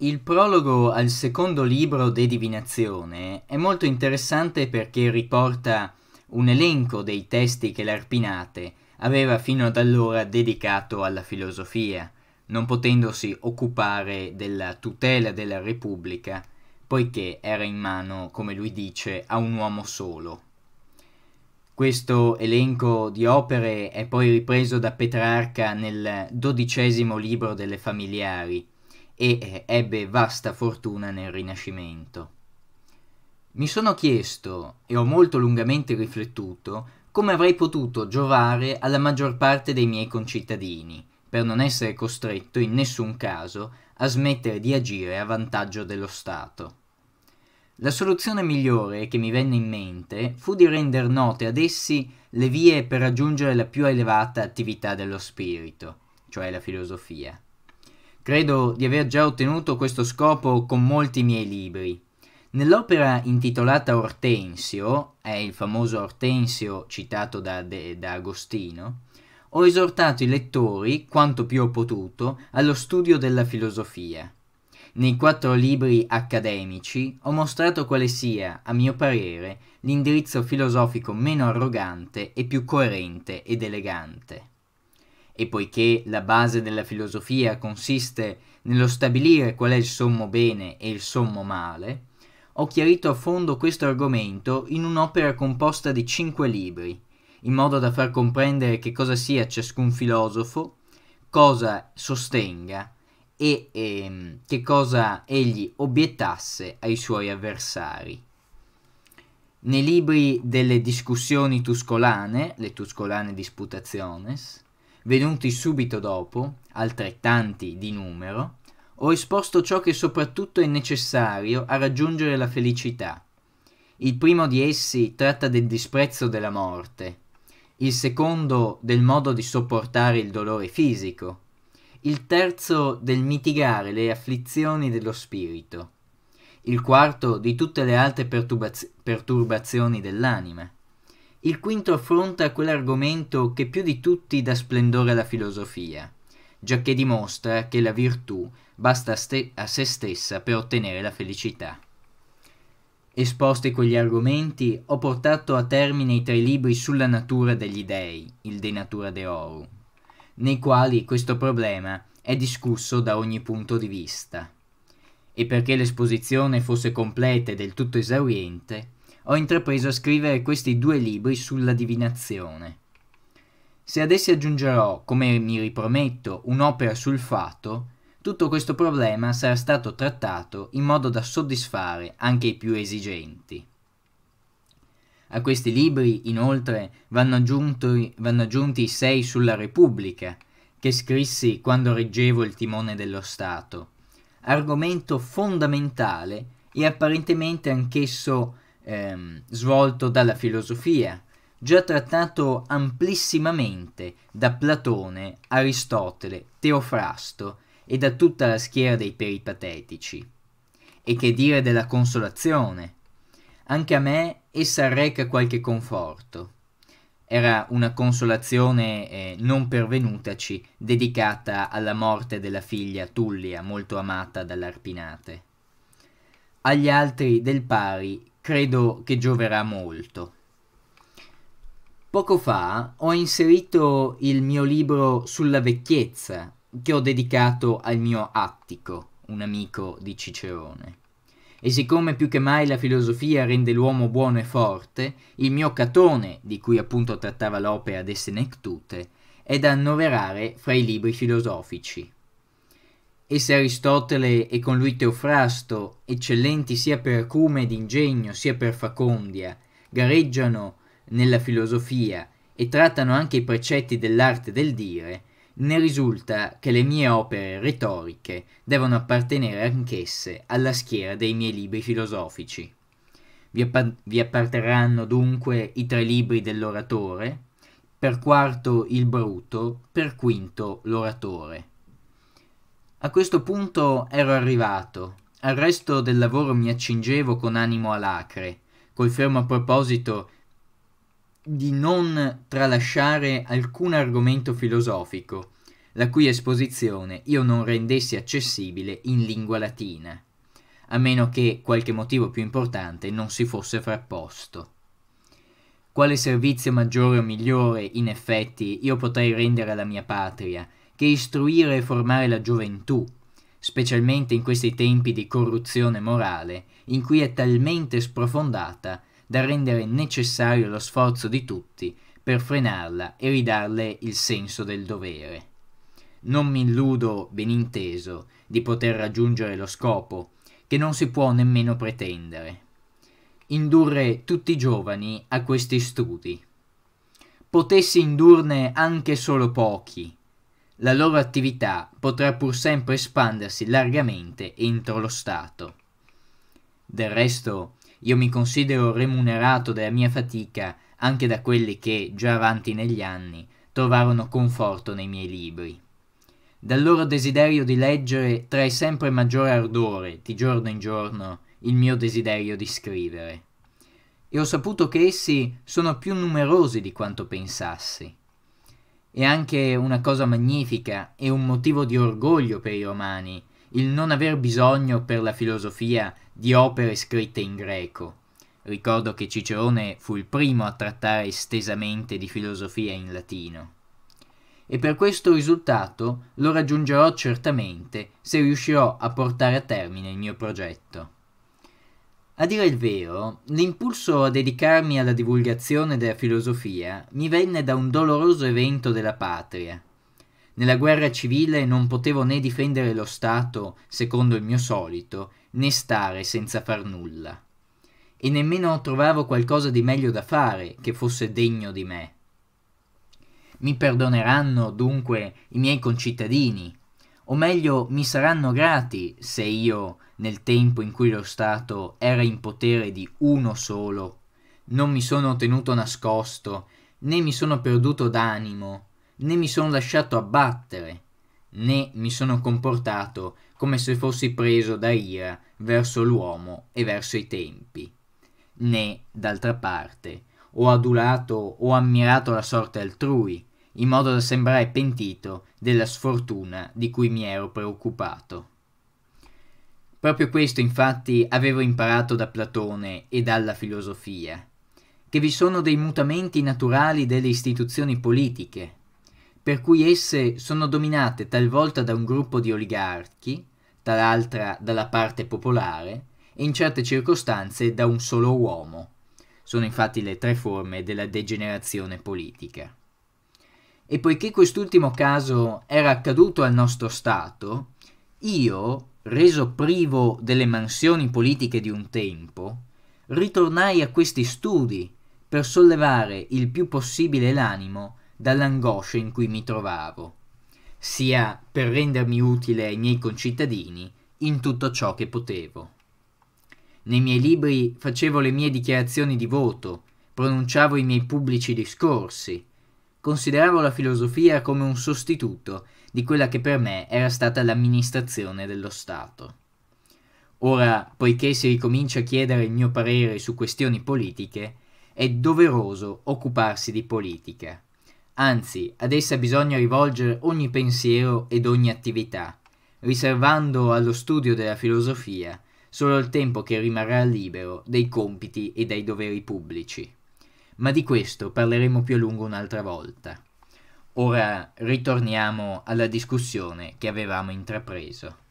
Il prologo al secondo libro di Divinazione è molto interessante perché riporta un elenco dei testi che l'Arpinate aveva fino ad allora dedicato alla filosofia, non potendosi occupare della tutela della Repubblica, poiché era in mano, come lui dice, a un uomo solo. Questo elenco di opere è poi ripreso da Petrarca nel dodicesimo libro delle familiari, e ebbe vasta fortuna nel Rinascimento. Mi sono chiesto, e ho molto lungamente riflettuto, come avrei potuto giovare alla maggior parte dei miei concittadini, per non essere costretto in nessun caso a smettere di agire a vantaggio dello Stato. La soluzione migliore che mi venne in mente fu di rendere note ad essi le vie per raggiungere la più elevata attività dello spirito, cioè la filosofia. Credo di aver già ottenuto questo scopo con molti miei libri. Nell'opera intitolata Ortensio, è il famoso Ortensio citato da, De, da Agostino, ho esortato i lettori, quanto più ho potuto, allo studio della filosofia. Nei quattro libri accademici ho mostrato quale sia, a mio parere, l'indirizzo filosofico meno arrogante e più coerente ed elegante. E poiché la base della filosofia consiste nello stabilire qual è il sommo bene e il sommo male, ho chiarito a fondo questo argomento in un'opera composta di cinque libri, in modo da far comprendere che cosa sia ciascun filosofo, cosa sostenga e ehm, che cosa egli obiettasse ai suoi avversari. Nei libri delle discussioni tuscolane, le Tuscolane Disputationes, venuti subito dopo, altrettanti di numero, ho esposto ciò che soprattutto è necessario a raggiungere la felicità. Il primo di essi tratta del disprezzo della morte, il secondo del modo di sopportare il dolore fisico, il terzo del mitigare le afflizioni dello spirito, il quarto di tutte le altre perturbaz- perturbazioni dell'anima. Il quinto affronta quell'argomento che più di tutti dà splendore alla filosofia, giacché dimostra che la virtù basta a se stessa per ottenere la felicità. Esposti quegli argomenti, ho portato a termine i tre libri sulla natura degli dei, il De Natura Deorum, nei quali questo problema è discusso da ogni punto di vista. E perché l'esposizione fosse completa e del tutto esauriente, ho intrapreso a scrivere questi due libri sulla divinazione. Se ad essi aggiungerò, come mi riprometto, un'opera sul fato, tutto questo problema sarà stato trattato in modo da soddisfare anche i più esigenti. A questi libri, inoltre, vanno, aggiunto, vanno aggiunti i sei sulla Repubblica, che scrissi quando reggevo il timone dello Stato, argomento fondamentale e apparentemente anch'esso ehm, svolto dalla filosofia, già trattato amplissimamente da Platone, Aristotele, Teofrasto e da tutta la schiera dei peripatetici. E che dire della consolazione? Anche a me essa reca qualche conforto. Era una consolazione eh, non pervenutaci dedicata alla morte della figlia Tullia, molto amata dall'Arpinate. Agli altri del pari credo che gioverà molto. Poco fa ho inserito il mio libro sulla vecchiezza che ho dedicato al mio Attico, un amico di Cicerone. E siccome più che mai la filosofia rende l'uomo buono e forte, il mio Catone, di cui appunto trattava l'opera De Senectute, è da annoverare fra i libri filosofici. Esse Aristotele e con lui Teofrasto, eccellenti sia per acume ed ingegno sia per facondia, gareggiano nella filosofia e trattano anche i precetti dell'arte del dire, ne risulta che le mie opere retoriche devono appartenere anch'esse alla schiera dei miei libri filosofici. Vi, app vi apparterranno dunque i tre libri dell'oratore, per quarto il bruto, per quinto l'oratore. A questo punto ero arrivato. Al resto del lavoro mi accingevo con animo alacre, col fermo proposito di non tralasciare alcun argomento filosofico, la cui esposizione io non rendessi accessibile in lingua latina, a meno che qualche motivo più importante non si fosse frapposto. Quale servizio maggiore o migliore, in effetti, io potrei rendere alla mia patria, che istruire e formare la gioventù, specialmente in questi tempi di corruzione morale, in cui è talmente sprofondata da rendere necessario lo sforzo di tutti per frenarla e ridarle il senso del dovere. Non mi illudo, ben inteso, di poter raggiungere lo scopo, che non si può nemmeno pretendere. Indurre tutti i giovani a questi studi. Potessi indurne anche solo pochi, la loro attività potrà pur sempre espandersi largamente entro lo Stato. Del resto, io mi considero remunerato della mia fatica anche da quelli che, già avanti negli anni, trovarono conforto nei miei libri. Dal loro desiderio di leggere trae sempre maggiore ardore, di giorno in giorno, il mio desiderio di scrivere. E ho saputo che essi sono più numerosi di quanto pensassi. È anche una cosa magnifica e un motivo di orgoglio per i romani il non aver bisogno per la filosofia di opere scritte in greco. Ricordo che Cicerone fu il primo a trattare estesamente di filosofia in latino. E per questo risultato lo raggiungerò certamente se riuscirò a portare a termine il mio progetto. A dire il vero, l'impulso a dedicarmi alla divulgazione della filosofia mi venne da un doloroso evento della patria. Nella guerra civile non potevo né difendere lo Stato, secondo il mio solito, né stare senza far nulla. E nemmeno trovavo qualcosa di meglio da fare che fosse degno di me. Mi perdoneranno dunque i miei concittadini, o meglio mi saranno grati se io, nel tempo in cui lo Stato era in potere di uno solo, non mi sono tenuto nascosto, né mi sono perduto d'animo, né mi sono lasciato abbattere, né mi sono comportato come se fossi preso da ira verso l'uomo e verso i tempi, né, d'altra parte, ho adulato o ammirato la sorte altrui, in modo da sembrare pentito della sfortuna di cui mi ero preoccupato. Proprio questo infatti avevo imparato da Platone e dalla filosofia, che vi sono dei mutamenti naturali delle istituzioni politiche, per cui esse sono dominate talvolta da un gruppo di oligarchi, tal'altra dalla parte popolare, e in certe circostanze da un solo uomo. Sono infatti le tre forme della degenerazione politica e poiché quest'ultimo caso era accaduto al nostro Stato, io, reso privo delle mansioni politiche di un tempo, ritornai a questi studi per sollevare il più possibile l'animo dall'angoscia in cui mi trovavo, sia per rendermi utile ai miei concittadini in tutto ciò che potevo. Nei miei libri facevo le mie dichiarazioni di voto, pronunciavo i miei pubblici discorsi, consideravo la filosofia come un sostituto di quella che per me era stata l'amministrazione dello Stato. Ora, poiché si ricomincia a chiedere il mio parere su questioni politiche, è doveroso occuparsi di politica. Anzi, ad essa bisogna rivolgere ogni pensiero ed ogni attività, riservando allo studio della filosofia solo il tempo che rimarrà libero dai compiti e dai doveri pubblici ma di questo parleremo più a lungo un'altra volta. Ora ritorniamo alla discussione che avevamo intrapreso.